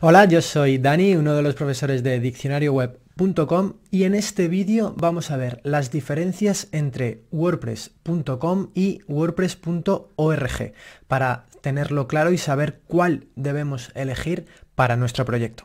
Hola, yo soy Dani, uno de los profesores de diccionarioweb.com y en este vídeo vamos a ver las diferencias entre wordpress.com y wordpress.org para tenerlo claro y saber cuál debemos elegir para nuestro proyecto.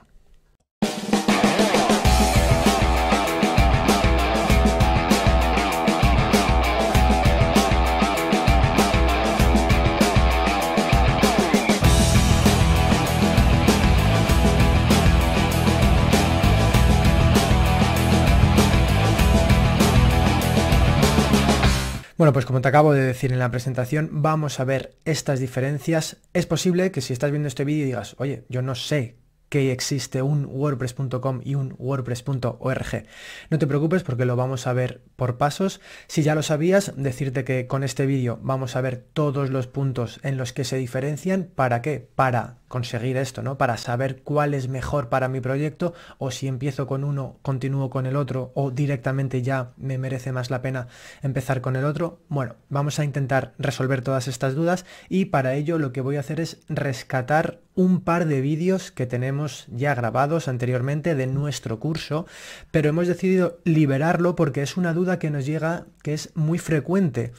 Bueno, pues como te acabo de decir en la presentación, vamos a ver estas diferencias. Es posible que si estás viendo este vídeo digas, oye, yo no sé que existe un wordpress.com y un wordpress.org. No te preocupes porque lo vamos a ver por pasos. Si ya lo sabías, decirte que con este vídeo vamos a ver todos los puntos en los que se diferencian. ¿Para qué? Para conseguir esto, ¿no? Para saber cuál es mejor para mi proyecto o si empiezo con uno, continúo con el otro o directamente ya me merece más la pena empezar con el otro. Bueno, vamos a intentar resolver todas estas dudas y para ello lo que voy a hacer es rescatar un par de vídeos que tenemos ya grabados anteriormente de nuestro curso, pero hemos decidido liberarlo porque es una duda que nos llega que es muy frecuente.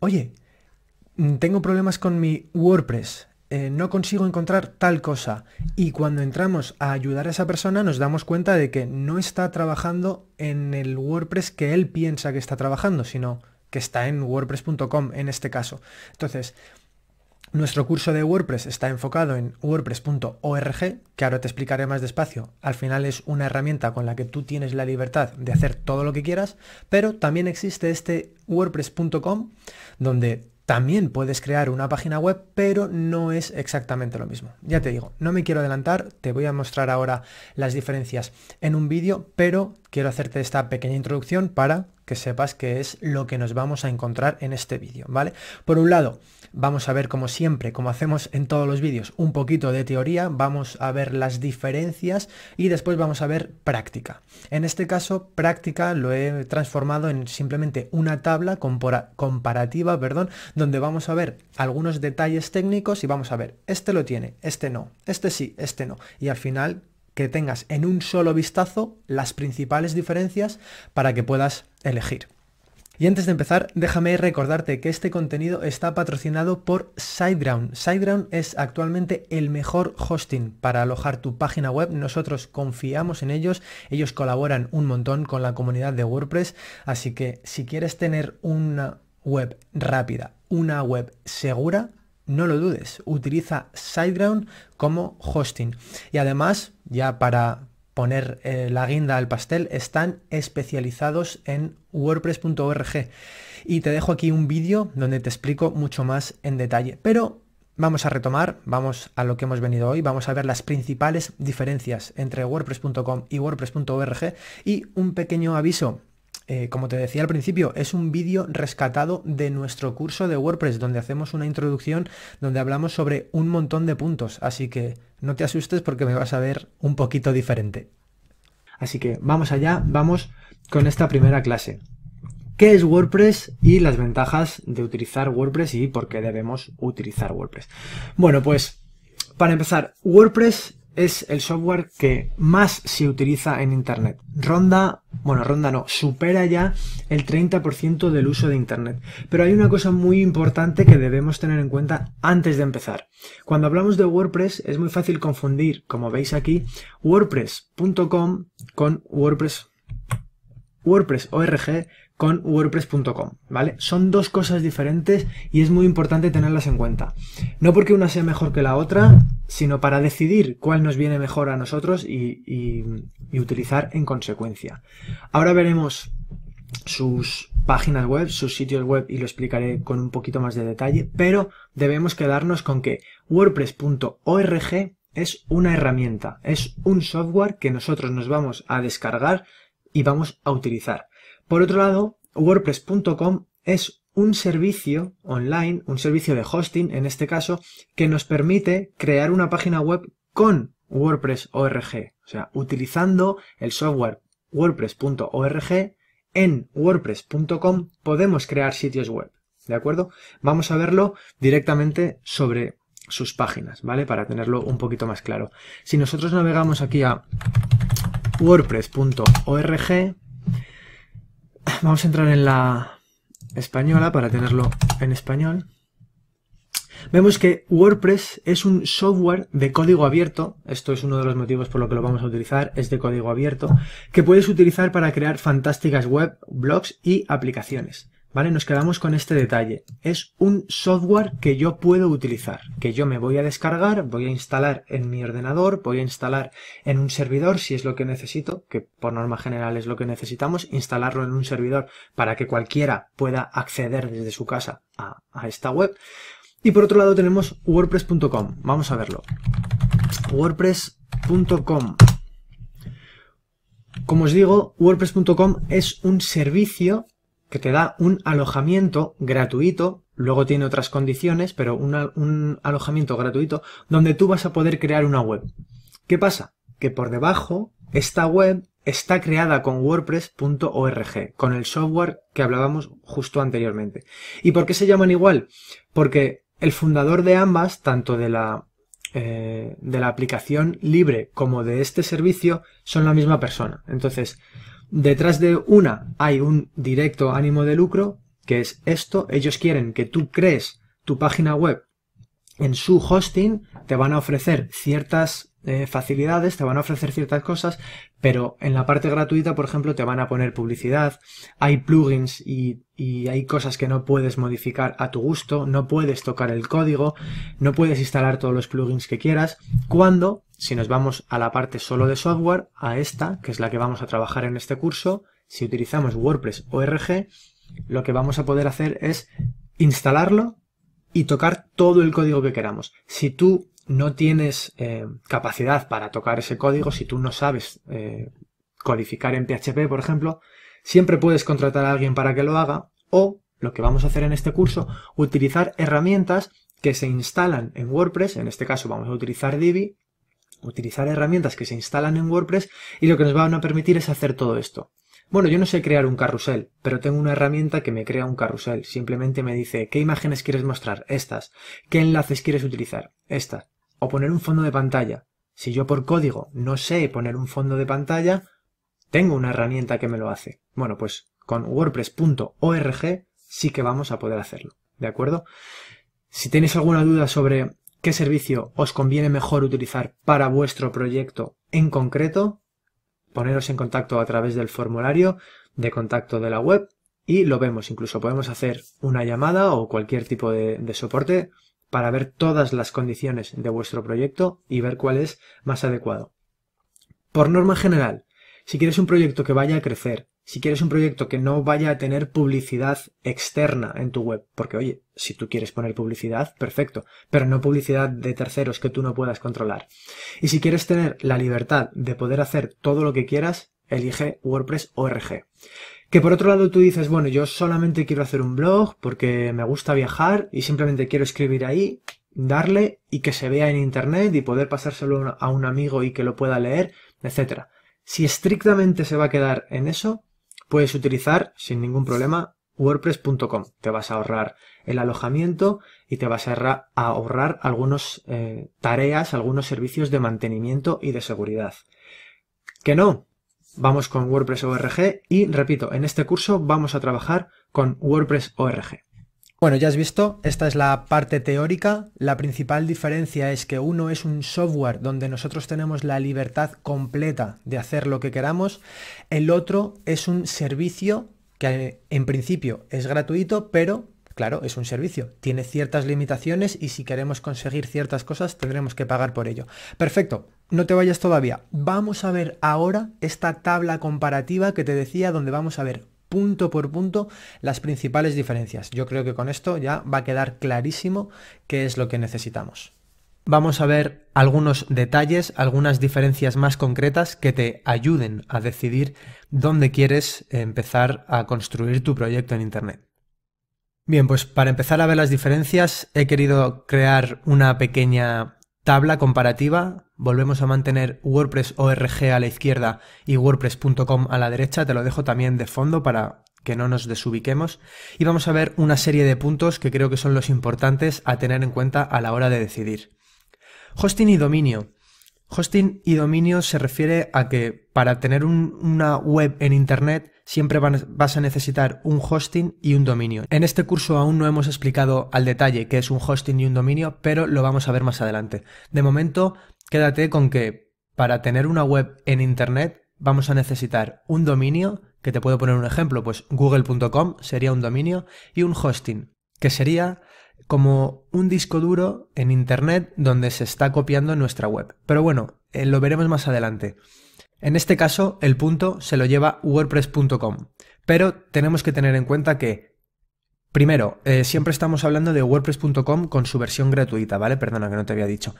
Oye, tengo problemas con mi WordPress. Eh, no consigo encontrar tal cosa. Y cuando entramos a ayudar a esa persona nos damos cuenta de que no está trabajando en el WordPress que él piensa que está trabajando, sino que está en wordpress.com en este caso. Entonces, nuestro curso de WordPress está enfocado en wordpress.org, que ahora te explicaré más despacio. Al final es una herramienta con la que tú tienes la libertad de hacer todo lo que quieras, pero también existe este wordpress.com donde también puedes crear una página web, pero no es exactamente lo mismo. Ya te digo, no me quiero adelantar, te voy a mostrar ahora las diferencias en un vídeo, pero quiero hacerte esta pequeña introducción para que sepas qué es lo que nos vamos a encontrar en este vídeo, ¿vale? Por un lado, vamos a ver como siempre, como hacemos en todos los vídeos, un poquito de teoría, vamos a ver las diferencias y después vamos a ver práctica. En este caso, práctica lo he transformado en simplemente una tabla comparativa, perdón, donde vamos a ver algunos detalles técnicos y vamos a ver, este lo tiene, este no, este sí, este no, y al final que tengas en un solo vistazo las principales diferencias para que puedas elegir. Y antes de empezar, déjame recordarte que este contenido está patrocinado por SiteGround. SiteGround es actualmente el mejor hosting para alojar tu página web. Nosotros confiamos en ellos, ellos colaboran un montón con la comunidad de WordPress, así que si quieres tener una web rápida, una web segura, no lo dudes, utiliza SiteGround como hosting. Y además, ya para poner eh, la guinda al pastel, están especializados en wordpress.org. Y te dejo aquí un vídeo donde te explico mucho más en detalle. Pero Vamos a retomar, vamos a lo que hemos venido hoy, vamos a ver las principales diferencias entre WordPress.com y WordPress.org y un pequeño aviso, eh, como te decía al principio, es un vídeo rescatado de nuestro curso de WordPress, donde hacemos una introducción donde hablamos sobre un montón de puntos. Así que no te asustes porque me vas a ver un poquito diferente. Así que vamos allá, vamos con esta primera clase. ¿Qué es WordPress y las ventajas de utilizar WordPress y por qué debemos utilizar WordPress? Bueno, pues para empezar, WordPress es el software que más se utiliza en Internet. Ronda, bueno, ronda no, supera ya el 30% del uso de Internet. Pero hay una cosa muy importante que debemos tener en cuenta antes de empezar. Cuando hablamos de WordPress es muy fácil confundir, como veis aquí, WordPress.com con WordPress wordpress.org con WordPress.com, ¿vale? Son dos cosas diferentes y es muy importante tenerlas en cuenta. No porque una sea mejor que la otra, sino para decidir cuál nos viene mejor a nosotros y, y utilizar en consecuencia. Ahora veremos sus páginas web, sus sitios web y lo explicaré con un poquito más de detalle, pero debemos quedarnos con que WordPress.org es una herramienta, es un software que nosotros nos vamos a descargar y vamos a utilizar. Por otro lado, WordPress.com es un servicio online, un servicio de hosting en este caso, que nos permite crear una página web con WordPress ORG, o sea, utilizando el software WordPress.org en WordPress.com podemos crear sitios web, ¿de acuerdo? Vamos a verlo directamente sobre sus páginas, ¿vale? Para tenerlo un poquito más claro. Si nosotros navegamos aquí a wordpress.org. Vamos a entrar en la española para tenerlo en español. Vemos que WordPress es un software de código abierto, esto es uno de los motivos por lo que lo vamos a utilizar, es de código abierto, que puedes utilizar para crear fantásticas web, blogs y aplicaciones. ¿Vale? Nos quedamos con este detalle. Es un software que yo puedo utilizar, que yo me voy a descargar, voy a instalar en mi ordenador, voy a instalar en un servidor si es lo que necesito, que por norma general es lo que necesitamos, instalarlo en un servidor para que cualquiera pueda acceder desde su casa a, esta web. Y por otro lado tenemos wordpress.com. Vamos a verlo. wordpress.com. Como os digo, wordpress.com es un servicio que te da un alojamiento gratuito, luego tiene otras condiciones, pero un alojamiento gratuito donde tú vas a poder crear una web. ¿Qué pasa? Que por debajo esta web está creada con wordpress.org, con el software que hablábamos justo anteriormente. ¿Y por qué se llaman igual? Porque el fundador de ambas, tanto de la, eh, de la aplicación libre como de este servicio, son la misma persona. Entonces, Detrás de una hay un directo ánimo de lucro, que es esto. Ellos quieren que tú crees tu página web en su hosting, te van a ofrecer ciertas eh, facilidades, te van a ofrecer ciertas cosas, pero en la parte gratuita, por ejemplo, te van a poner publicidad, hay plugins y, hay cosas que no puedes modificar a tu gusto, no puedes tocar el código, no puedes instalar todos los plugins que quieras, cuando, si nos vamos a la parte solo de software, a esta, que es la que vamos a trabajar en este curso, si utilizamos WordPress ORG, lo que vamos a poder hacer es instalarlo y tocar todo el código que queramos. Si tú no tienes eh, capacidad para tocar ese código, si tú no sabes eh, codificar en PHP, por ejemplo, siempre puedes contratar a alguien para que lo haga o, lo que vamos a hacer en este curso, utilizar herramientas que se instalan en WordPress, en este caso vamos a utilizar Divi, utilizar herramientas que se instalan en WordPress y lo que nos van a permitir es hacer todo esto. Bueno, yo no sé crear un carrusel, pero tengo una herramienta que me crea un carrusel. Simplemente me dice qué imágenes quieres mostrar, estas, qué enlaces quieres utilizar, estas o poner un fondo de pantalla. Si yo por código no sé poner un fondo de pantalla, tengo una herramienta que me lo hace. Bueno, pues con wordpress.org sí que vamos a poder hacerlo. ¿De acuerdo? Si tenéis alguna duda sobre qué servicio os conviene mejor utilizar para vuestro proyecto en concreto, poneros en contacto a través del formulario de contacto de la web y lo vemos. Incluso podemos hacer una llamada o cualquier tipo de, de soporte para ver todas las condiciones de vuestro proyecto y ver cuál es más adecuado. Por norma general, si quieres un proyecto que vaya a crecer, si quieres un proyecto que no vaya a tener publicidad externa en tu web, porque oye, si tú quieres poner publicidad, perfecto, pero no publicidad de terceros que tú no puedas controlar. Y si quieres tener la libertad de poder hacer todo lo que quieras, elige WordPress Que por otro lado tú dices, bueno, yo solamente quiero hacer un blog porque me gusta viajar y simplemente quiero escribir ahí, darle y que se vea en internet y poder pasárselo a un amigo y que lo pueda leer, etc. Si estrictamente se va a quedar en eso, puedes utilizar sin ningún problema wordpress.com. Te vas a ahorrar el alojamiento y te vas a ahorrar algunas eh, tareas, algunos servicios de mantenimiento y de seguridad. Que no, Vamos con WordPress ORG y, repito, en este curso vamos a trabajar con WordPress ORG. Bueno, ya has visto, esta es la parte teórica. La principal diferencia es que uno es un software donde nosotros tenemos la libertad completa de hacer lo que queramos. El otro es un servicio que en principio es gratuito, pero claro, es un servicio, tiene ciertas limitaciones y si queremos conseguir ciertas cosas tendremos que pagar por ello. Perfecto, no te vayas todavía. Vamos a ver ahora esta tabla comparativa que te decía donde vamos a ver punto por punto las principales diferencias. Yo creo que con esto ya va a quedar clarísimo qué es lo que necesitamos. Vamos a ver algunos detalles, algunas diferencias más concretas que te ayuden a decidir dónde quieres empezar a construir tu proyecto en Internet. Bien, pues para empezar a ver las diferencias he querido crear una pequeña tabla comparativa. Volvemos a mantener WordPress ORG a la izquierda y WordPress.com a la derecha. Te lo dejo también de fondo para que no nos desubiquemos. Y vamos a ver una serie de puntos que creo que son los importantes a tener en cuenta a la hora de decidir. Hosting y dominio. Hosting y dominio se refiere a que para tener una web en Internet siempre vas a necesitar un hosting y un dominio. En este curso aún no hemos explicado al detalle qué es un hosting y un dominio, pero lo vamos a ver más adelante. De momento, quédate con que para tener una web en Internet vamos a necesitar un dominio, que te puedo poner un ejemplo, pues google.com sería un dominio, y un hosting, que sería como un disco duro en Internet donde se está copiando nuestra web. Pero bueno, eh, lo veremos más adelante. En este caso, el punto se lo lleva wordpress.com, pero tenemos que tener en cuenta que, primero, eh, siempre estamos hablando de wordpress.com con su versión gratuita, ¿vale? Perdona que no te había dicho.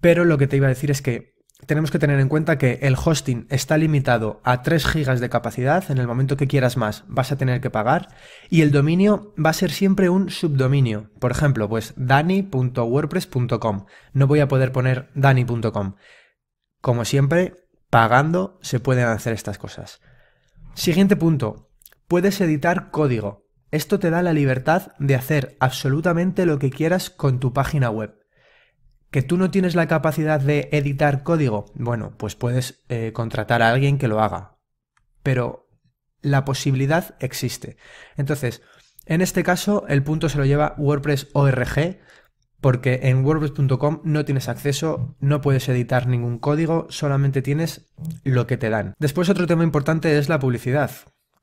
Pero lo que te iba a decir es que tenemos que tener en cuenta que el hosting está limitado a 3 GB de capacidad, en el momento que quieras más vas a tener que pagar, y el dominio va a ser siempre un subdominio. Por ejemplo, pues dani.wordpress.com. No voy a poder poner dani.com. Como siempre, pagando se pueden hacer estas cosas. Siguiente punto, puedes editar código. Esto te da la libertad de hacer absolutamente lo que quieras con tu página web. ¿Que tú no tienes la capacidad de editar código? Bueno, pues puedes eh, contratar a alguien que lo haga. Pero la posibilidad existe. Entonces, en este caso, el punto se lo lleva WordPress porque en wordpress.com no tienes acceso, no puedes editar ningún código, solamente tienes lo que te dan. Después otro tema importante es la publicidad.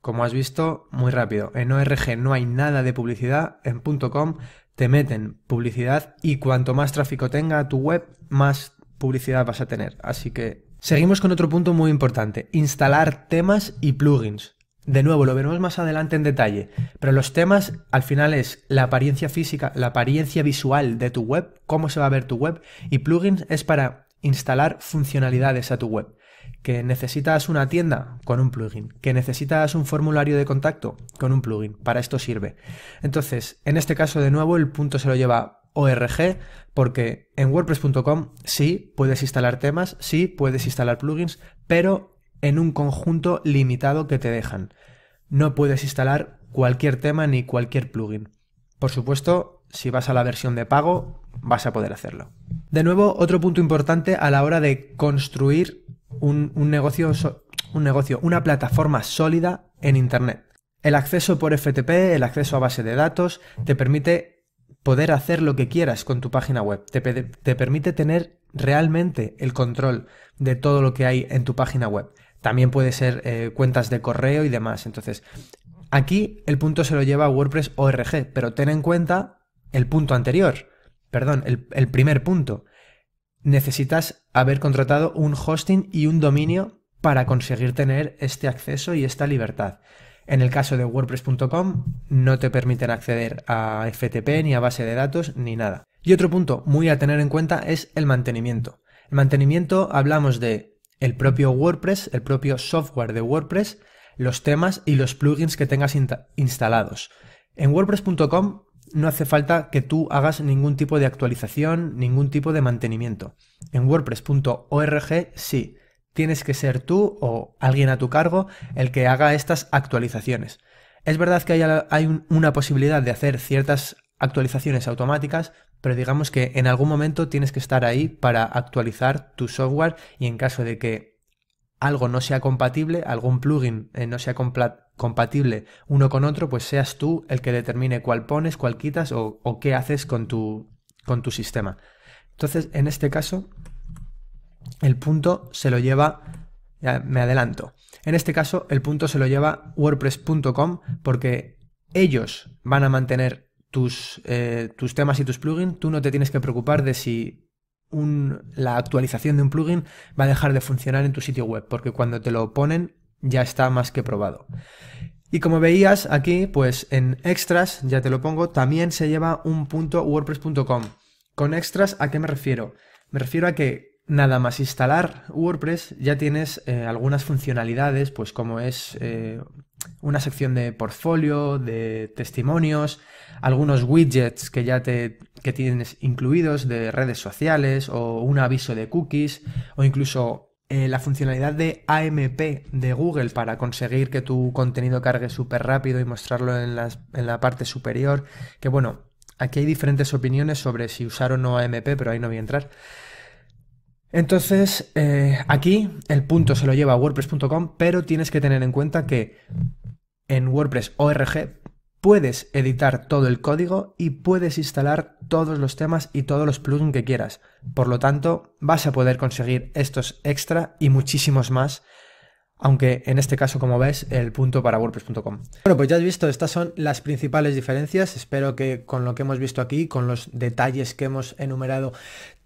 Como has visto, muy rápido, en ORG no hay nada de publicidad, en .com te meten publicidad y cuanto más tráfico tenga tu web, más publicidad vas a tener. Así que seguimos con otro punto muy importante, instalar temas y plugins. De nuevo, lo veremos más adelante en detalle, pero los temas al final es la apariencia física, la apariencia visual de tu web, cómo se va a ver tu web, y plugins es para instalar funcionalidades a tu web. Que necesitas una tienda con un plugin, que necesitas un formulario de contacto con un plugin, para esto sirve. Entonces, en este caso, de nuevo, el punto se lo lleva org porque en wordpress.com sí puedes instalar temas, sí puedes instalar plugins, pero en un conjunto limitado que te dejan. No puedes instalar cualquier tema ni cualquier plugin. Por supuesto, si vas a la versión de pago, vas a poder hacerlo. De nuevo, otro punto importante a la hora de construir un, negocio, un negocio, una plataforma sólida en Internet. El acceso por FTP, el acceso a base de datos, te permite poder hacer lo que quieras con tu página web. te, permite tener realmente el control de todo lo que hay en tu página web. También puede ser eh, cuentas de correo y demás. Entonces, aquí el punto se lo lleva a WordPress ORG, pero ten en cuenta el punto anterior. Perdón, el primer punto. Necesitas haber contratado un hosting y un dominio para conseguir tener este acceso y esta libertad. En el caso de WordPress.com no te permiten acceder a FTP ni a base de datos ni nada. Y otro punto muy a tener en cuenta es el mantenimiento. El mantenimiento hablamos de el propio WordPress, el propio software de WordPress, los temas y los plugins que tengas instalados. En wordpress.com no hace falta que tú hagas ningún tipo de actualización, ningún tipo de mantenimiento. En wordpress.org sí, tienes que ser tú o alguien a tu cargo el que haga estas actualizaciones. Es verdad que hay, una posibilidad de hacer ciertas actualizaciones automáticas, pero digamos que en algún momento tienes que estar ahí para actualizar tu software y en caso de que algo no sea compatible, algún plugin eh, no sea compatible uno con otro, pues seas tú el que determine cuál pones, cuál quitas o, qué haces con tu, con tu sistema. Entonces, en este caso, el punto se lo lleva, me adelanto, en este caso el punto se lo lleva wordpress.com porque ellos van a mantener tus, eh, tus temas y tus plugins, tú no te tienes que preocupar de si la actualización de un plugin va a dejar de funcionar en tu sitio web, porque cuando te lo ponen ya está más que probado. Y como veías aquí, pues en extras, ya te lo pongo, también se lleva un punto wordpress.com. Con extras, ¿a qué me refiero? Me refiero a que nada más instalar WordPress ya tienes eh, algunas funcionalidades, pues como es eh, una sección de portfolio, de testimonios, algunos widgets que ya te, que tienes incluidos de redes sociales o un aviso de cookies o incluso eh, la funcionalidad de AMP de Google para conseguir que tu contenido cargue súper rápido y mostrarlo en, en la parte superior. Que bueno, aquí hay diferentes opiniones sobre si usar o no AMP, pero ahí no voy a entrar. Entonces, eh, aquí el punto se lo lleva a wordpress.com, pero tienes que tener en cuenta que en WordPress puedes editar todo el código y puedes instalar todos los temas y todos los plugins que quieras. Por lo tanto, vas a poder conseguir estos extra y muchísimos más aunque en este caso, como ves, el punto para WordPress.com. Bueno, pues ya has visto, estas son las principales diferencias. Espero que con lo que hemos visto aquí, con los detalles que hemos enumerado,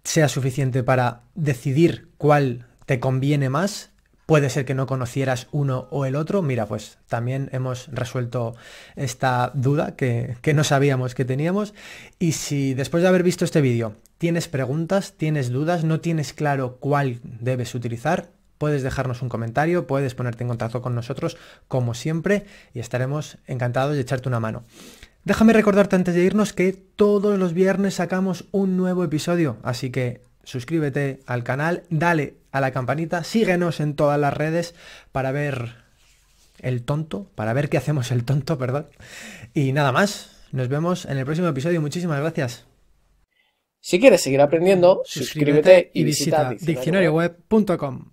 sea suficiente para decidir cuál te conviene más. Puede ser que no conocieras uno o el otro. Mira, pues también hemos resuelto esta duda que, que no sabíamos que teníamos. Y si después de haber visto este vídeo tienes preguntas, tienes dudas, no tienes claro cuál debes utilizar, puedes dejarnos un comentario, puedes ponerte en contacto con nosotros como siempre y estaremos encantados de echarte una mano. Déjame recordarte antes de irnos que todos los viernes sacamos un nuevo episodio, así que suscríbete al canal, dale a la campanita, síguenos en todas las redes para ver el tonto, para ver qué hacemos el tonto, perdón. Y nada más, nos vemos en el próximo episodio. Muchísimas gracias. Si quieres seguir aprendiendo, suscríbete, y visita diccionarioweb.com.